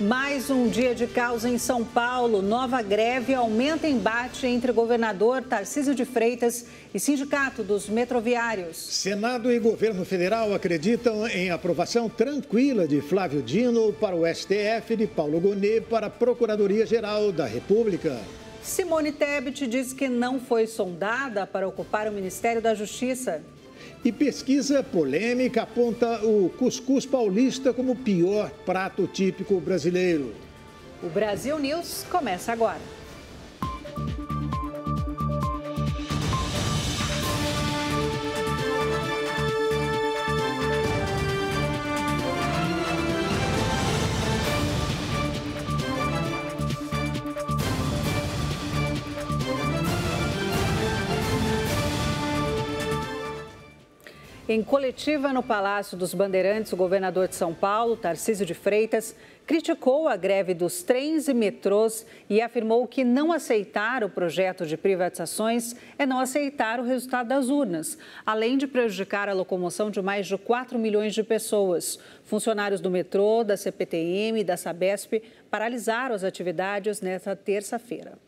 Mais um dia de caos em São Paulo. Nova greve aumenta embate entre governador Tarcísio de Freitas e Sindicato dos Metroviários. Senado e governo federal acreditam em aprovação tranquila de Flávio Dino para o STF e de Paulo Gonet para a Procuradoria-Geral da República. Simone Tebet diz que não foi sondada para ocupar o Ministério da Justiça. E pesquisa polêmica aponta o cuscuz paulista como o pior prato típico brasileiro. O Brasil News começa agora. Em coletiva no Palácio dos Bandeirantes, o governador de São Paulo, Tarcísio de Freitas, criticou a greve dos trens e metrôs e afirmou que não aceitar o projeto de privatizações é não aceitar o resultado das urnas, além de prejudicar a locomoção de mais de 4 milhões de pessoas. Funcionários do metrô, da CPTM e da Sabesp paralisaram as atividades nesta terça-feira.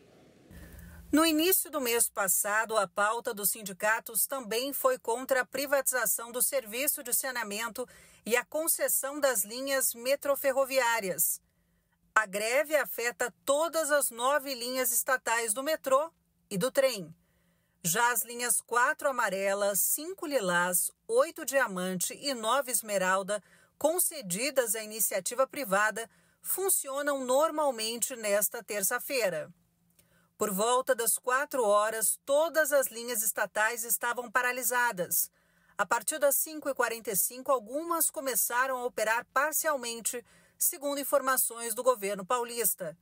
No início do mês passado, a pauta dos sindicatos também foi contra a privatização do serviço de saneamento e a concessão das linhas metroferroviárias. A greve afeta todas as nove linhas estatais do metrô e do trem. Já as linhas 4 amarela, 5 lilás, 8 diamante e 9 esmeralda, concedidas à iniciativa privada, funcionam normalmente nesta terça-feira. Por volta das quatro horas, todas as linhas estatais estavam paralisadas. A partir das 5h45, algumas começaram a operar parcialmente, segundo informações do governo paulista.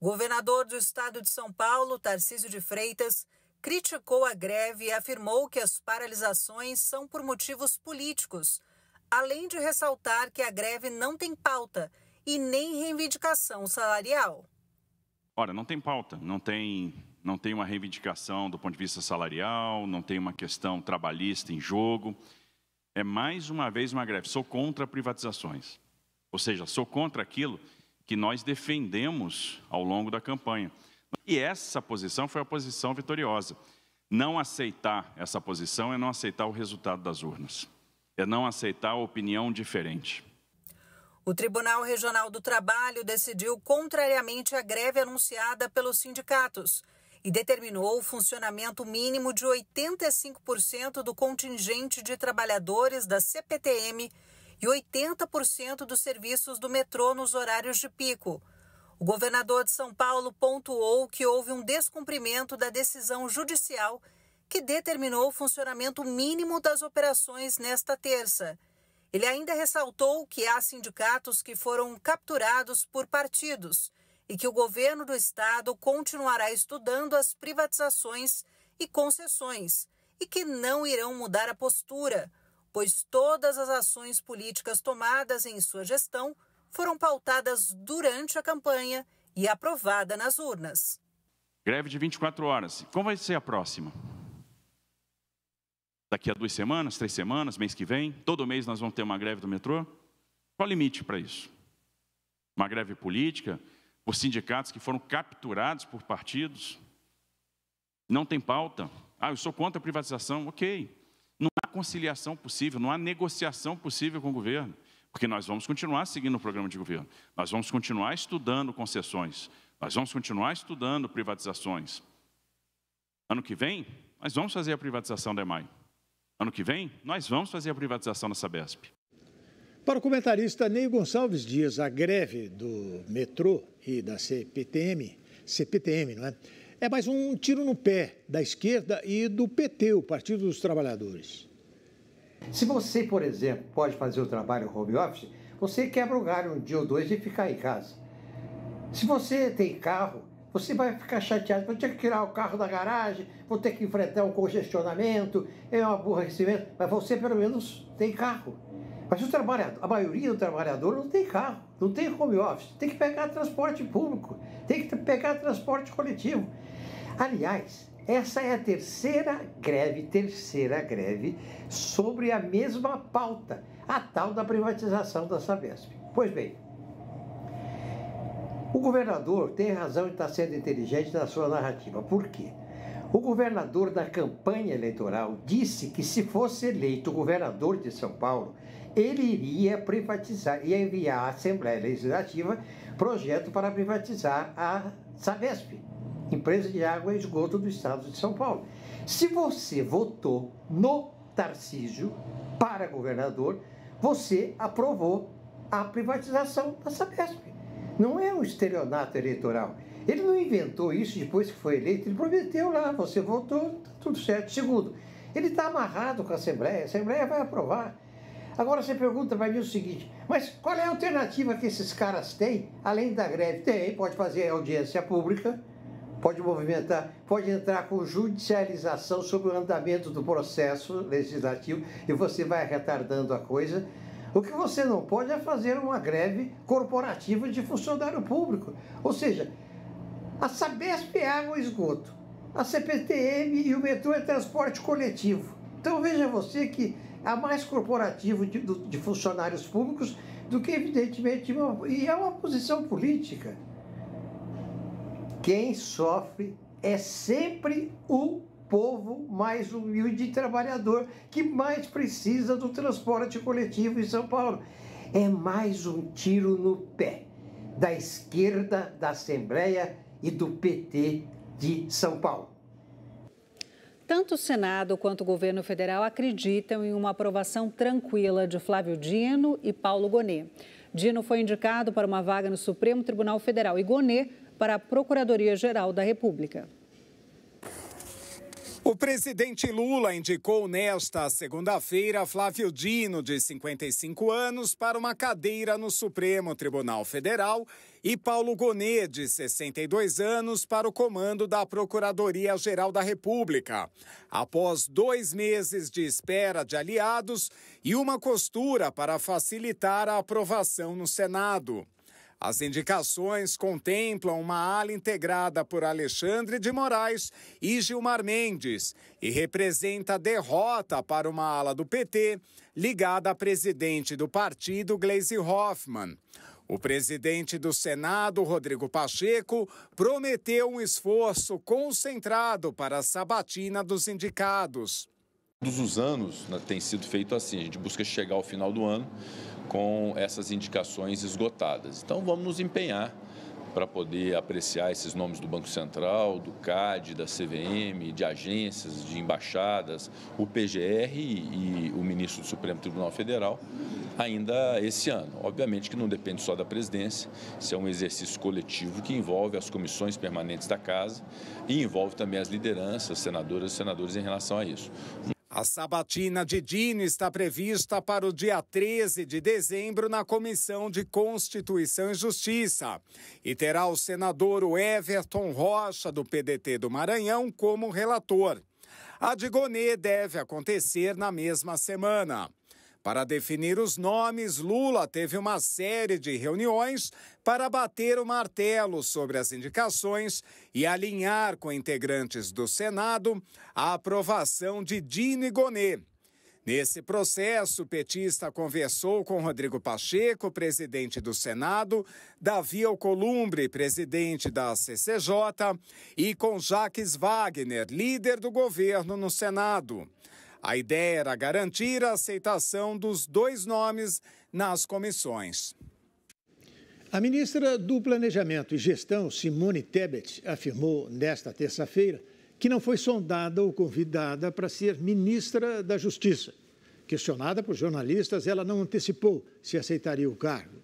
O governador do estado de São Paulo, Tarcísio de Freitas, criticou a greve e afirmou que as paralisações são por motivos políticos, além de ressaltar que a greve não tem pauta e nem reivindicação salarial. Ora, não tem pauta, não tem, não tem uma reivindicação do ponto de vista salarial, não tem uma questão trabalhista em jogo. É mais uma vez uma greve. Sou contra privatizações. Ou seja, sou contra aquilo que nós defendemos ao longo da campanha. E essa posição foi a posição vitoriosa. Não aceitar essa posição é não aceitar o resultado das urnas, é não aceitar a opinião diferente. O Tribunal Regional do Trabalho decidiu contrariamente à greve anunciada pelos sindicatos e determinou o funcionamento mínimo de 85% do contingente de trabalhadores da CPTM e 80% dos serviços do metrô nos horários de pico. O governador de São Paulo pontuou que houve um descumprimento da decisão judicial que determinou o funcionamento mínimo das operações nesta terça. Ele ainda ressaltou que há sindicatos que foram capturados por partidos e que o governo do estado continuará estudando as privatizações e concessões e que não irão mudar a postura, pois todas as ações políticas tomadas em sua gestão foram pautadas durante a campanha e aprovada nas urnas. Greve de 24 horas. Como vai ser a próxima? Daqui a duas semanas, três semanas, mês que vem, todo mês nós vamos ter uma greve do metrô? Qual o limite para isso? Uma greve política por sindicatos que foram capturados por partidos? Não tem pauta. Ah, eu sou contra a privatização. Ok. Não há conciliação possível, não há negociação possível com o governo, porque nós vamos continuar seguindo o programa de governo, nós vamos continuar estudando concessões, nós vamos continuar estudando privatizações. Ano que vem, nós vamos fazer a privatização da EMAI ano que vem, nós vamos fazer a privatização da Sabesp. Para o comentarista Ney Gonçalves Dias, a greve do metrô e da CPTM, CPTM, não é? É mais um tiro no pé da esquerda e do PT, o Partido dos Trabalhadores. Se você, por exemplo, pode fazer o trabalho home office, você quebra o galho um dia ou dois e ficar em casa. Se você tem carro, você vai ficar chateado, vou ter que tirar o carro da garagem, vou ter que enfrentar um congestionamento, é um aborrecimento, mas você pelo menos tem carro. Mas o trabalhador, a maioria do trabalhador não tem carro, não tem home office, tem que pegar transporte público, tem que pegar transporte coletivo. Aliás, essa é a terceira greve, terceira greve sobre a mesma pauta, a tal da privatização da Sabesp. Pois bem, o governador tem razão e estar tá sendo inteligente na sua narrativa. Por quê? O governador da campanha eleitoral disse que se fosse eleito governador de São Paulo, ele iria privatizar, ia enviar à Assembleia Legislativa projeto para privatizar a Sabesp, empresa de água e esgoto do estado de São Paulo. Se você votou no Tarcísio para governador, você aprovou a privatização da Sabesp. Não é um estelionato eleitoral. Ele não inventou isso depois que foi eleito. Ele prometeu lá, você votou, tá tudo certo. Segundo, ele está amarrado com a Assembleia. A Assembleia vai aprovar. Agora você pergunta para mim o seguinte: mas qual é a alternativa que esses caras têm, além da greve? Tem, pode fazer audiência pública, pode movimentar, pode entrar com judicialização sobre o andamento do processo legislativo e você vai retardando a coisa. O que você não pode é fazer uma greve corporativa de funcionário público. Ou seja, a Sabesp é água e esgoto, a CPTM e o metrô é transporte coletivo. Então veja você que há é mais corporativo de, de funcionários públicos do que evidentemente uma, e é uma posição política. Quem sofre é sempre o povo mais humilde e trabalhador que mais precisa do transporte coletivo em São Paulo. É mais um tiro no pé da esquerda, da Assembleia e do PT de São Paulo. Tanto o Senado quanto o governo federal acreditam em uma aprovação tranquila de Flávio Dino e Paulo Gonet. Dino foi indicado para uma vaga no Supremo Tribunal Federal e Gonet para a Procuradoria-Geral da República. O presidente Lula indicou nesta segunda-feira Flávio Dino, de 55 anos, para uma cadeira no Supremo Tribunal Federal e Paulo Gonet, de 62 anos, para o comando da Procuradoria-Geral da República. Após dois meses de espera de aliados e uma costura para facilitar a aprovação no Senado. As indicações contemplam uma ala integrada por Alexandre de Moraes e Gilmar Mendes e representa derrota para uma ala do PT ligada à presidente do partido, Gleisi Hoffmann. O presidente do Senado, Rodrigo Pacheco, prometeu um esforço concentrado para a sabatina dos indicados. Todos os anos né, tem sido feito assim: a gente busca chegar ao final do ano com essas indicações esgotadas. Então, vamos nos empenhar para poder apreciar esses nomes do Banco Central, do CAD, da CVM, de agências, de embaixadas, o PGR e, o ministro do Supremo Tribunal Federal ainda esse ano. Obviamente que não depende só da presidência, isso é um exercício coletivo que envolve as comissões permanentes da casa e envolve também as lideranças, senadoras e senadores em relação a isso. A sabatina de Dino está prevista para o dia 13 de dezembro na Comissão de Constituição e Justiça e terá o senador Everton Rocha, do PDT do Maranhão, como relator. A de Gonê deve acontecer na mesma semana. Para definir os nomes, Lula teve uma série de reuniões para bater o martelo sobre as indicações e alinhar com integrantes do Senado a aprovação de e Gonê. Nesse processo, o petista conversou com Rodrigo Pacheco, presidente do Senado, Davi Alcolumbre, presidente da CCJ, e com Jaques Wagner, líder do governo no Senado. A ideia era garantir a aceitação dos dois nomes nas comissões. A ministra do Planejamento e Gestão, Simone Tebet, afirmou nesta terça-feira que não foi sondada ou convidada para ser ministra da Justiça. Questionada por jornalistas, ela não antecipou se aceitaria o cargo.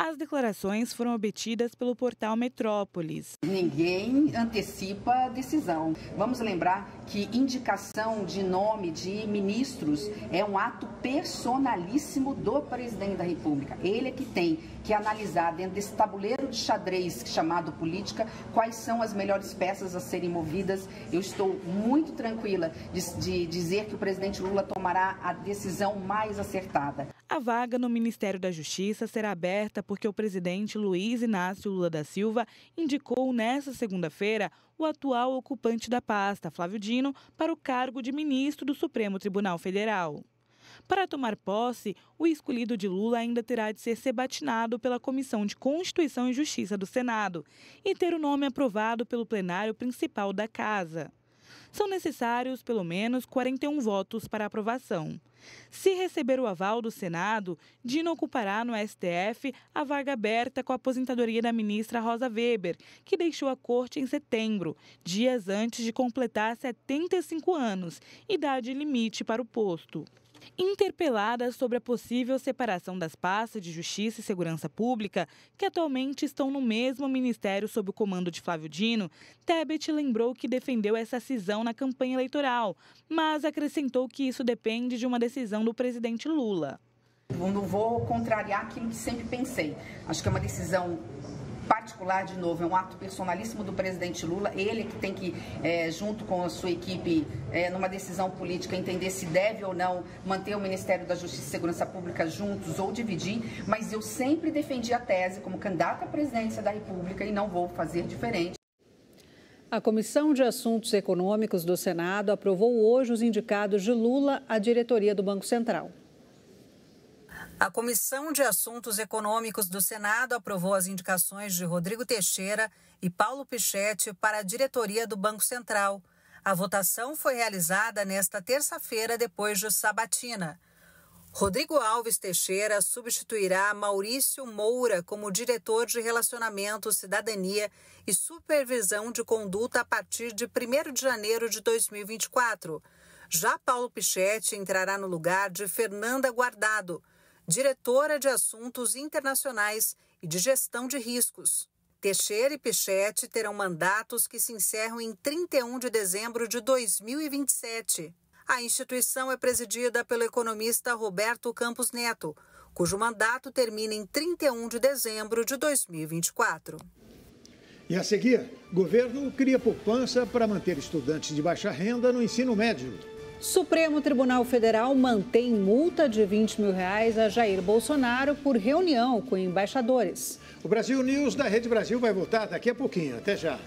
As declarações foram obtidas pelo portal Metrópolis. Ninguém antecipa a decisão. Vamos lembrar que indicação de nome de ministros é um ato personalíssimo do presidente da República. Ele é que tem que analisar dentro desse tabuleiro de xadrez chamado política quais são as melhores peças a serem movidas. Eu estou muito tranquila de, de dizer que o presidente Lula tomará a decisão mais acertada. A vaga no Ministério da Justiça será aberta porque o presidente Luiz Inácio Lula da Silva indicou nesta segunda-feira o atual ocupante da pasta, Flávio Dino, para o cargo de ministro do Supremo Tribunal Federal. Para tomar posse, o escolhido de Lula ainda terá de ser sebatinado pela Comissão de Constituição e Justiça do Senado e ter o nome aprovado pelo plenário principal da Casa são necessários pelo menos 41 votos para aprovação. Se receber o aval do Senado, Dino ocupará no STF a vaga aberta com a aposentadoria da ministra Rosa Weber, que deixou a corte em setembro, dias antes de completar 75 anos, idade limite para o posto. Interpelada sobre a possível separação das pastas de Justiça e Segurança Pública, que atualmente estão no mesmo ministério sob o comando de Flávio Dino, Tebet lembrou que defendeu essa cisão na campanha eleitoral, mas acrescentou que isso depende de uma decisão do presidente Lula. Eu não vou contrariar aquilo que sempre pensei. Acho que é uma decisão particular, de novo, é um ato personalíssimo do presidente Lula. Ele que tem que, é, junto com a sua equipe, é, numa decisão política, entender se deve ou não manter o Ministério da Justiça e Segurança Pública juntos ou dividir. Mas eu sempre defendi a tese como candidato à presidência da República e não vou fazer diferente. A Comissão de Assuntos Econômicos do Senado aprovou hoje os indicados de Lula à diretoria do Banco Central. A Comissão de Assuntos Econômicos do Senado aprovou as indicações de Rodrigo Teixeira e Paulo Pichetti para a diretoria do Banco Central. A votação foi realizada nesta terça-feira, depois de sabatina. Rodrigo Alves Teixeira substituirá Maurício Moura como diretor de Relacionamento, Cidadania e Supervisão de Conduta a partir de 1 de janeiro de 2024. Já Paulo Pichetti entrará no lugar de Fernanda Guardado diretora de Assuntos Internacionais e de Gestão de Riscos. Teixeira e Pichete terão mandatos que se encerram em 31 de dezembro de 2027. A instituição é presidida pelo economista Roberto Campos Neto, cujo mandato termina em 31 de dezembro de 2024. E a seguir, governo cria poupança para manter estudantes de baixa renda no ensino médio. Supremo Tribunal Federal mantém multa de 20 mil reais a Jair Bolsonaro por reunião com embaixadores. O Brasil News da Rede Brasil vai voltar daqui a pouquinho. Até já.